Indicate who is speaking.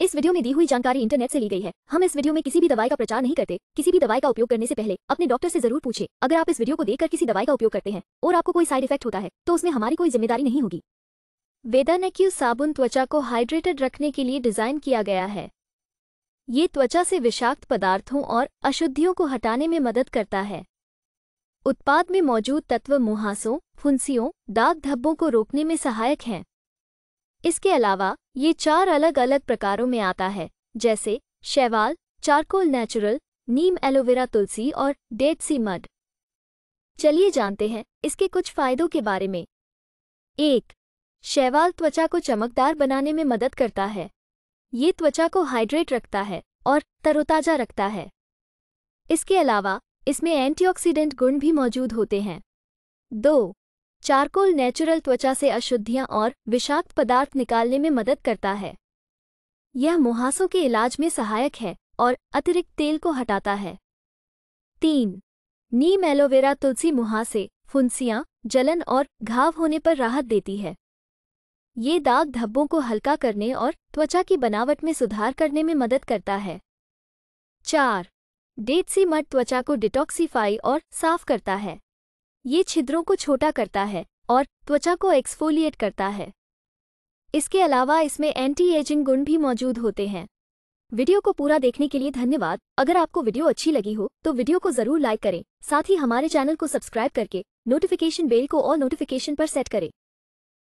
Speaker 1: इस वीडियो में दी हुई जानकारी इंटरनेट से ली गई है हम इस वीडियो में किसी भी दवाई का प्रचार नहीं करते किसी भी दवाई का उपयोग करने से पहले अपने डॉक्टर से जरूर पूछे अगर आप इस वीडियो को देखकर किसी दवाई का उपयोग करते हैं और आपको कोई साइड इफेक्ट होता है तो उसमें हमारी कोई जिम्मेदारी नहीं होगी वेदानेक्यू साबुन त्वचा को हाइड्रेटेड रखने के लिए डिजाइन किया गया है ये त्वचा से विषाक्त पदार्थों और अशुद्धियों को हटाने में मदद करता है उत्पाद में मौजूद तत्व मुहासों फुंसियों दाग धब्बों को रोकने में सहायक हैं इसके अलावा ये चार अलग अलग प्रकारों में आता है जैसे शैवाल चारकोल नेचुरल नीम एलोवेरा तुलसी और डेट सी मड चलिए जानते हैं इसके कुछ फायदों के बारे में एक शैवाल त्वचा को चमकदार बनाने में मदद करता है ये त्वचा को हाइड्रेट रखता है और तरोताजा रखता है इसके अलावा इसमें एंटीऑक्सीडेंट गुण भी मौजूद होते हैं दो चारकोल नेचुरल त्वचा से अशुद्धियां और विषाक्त पदार्थ निकालने में मदद करता है यह मुहासों के इलाज में सहायक है और अतिरिक्त तेल को हटाता है तीन नीम एलोवेरा तुलसी मुहासे फुंसियाँ जलन और घाव होने पर राहत देती है ये दाग धब्बों को हल्का करने और त्वचा की बनावट में सुधार करने में मदद करता है चार डेटसी मठ त्वचा को डिटॉक्सीफाई और साफ करता है ये छिद्रों को छोटा करता है और त्वचा को एक्सफोलिएट करता है इसके अलावा इसमें एंटी एजिंग गुण भी मौजूद होते हैं वीडियो को पूरा देखने के लिए धन्यवाद अगर आपको वीडियो अच्छी लगी हो तो वीडियो को जरूर लाइक करें साथ ही हमारे चैनल को सब्सक्राइब करके नोटिफिकेशन बेल को और नोटिफिकेशन पर सेट करें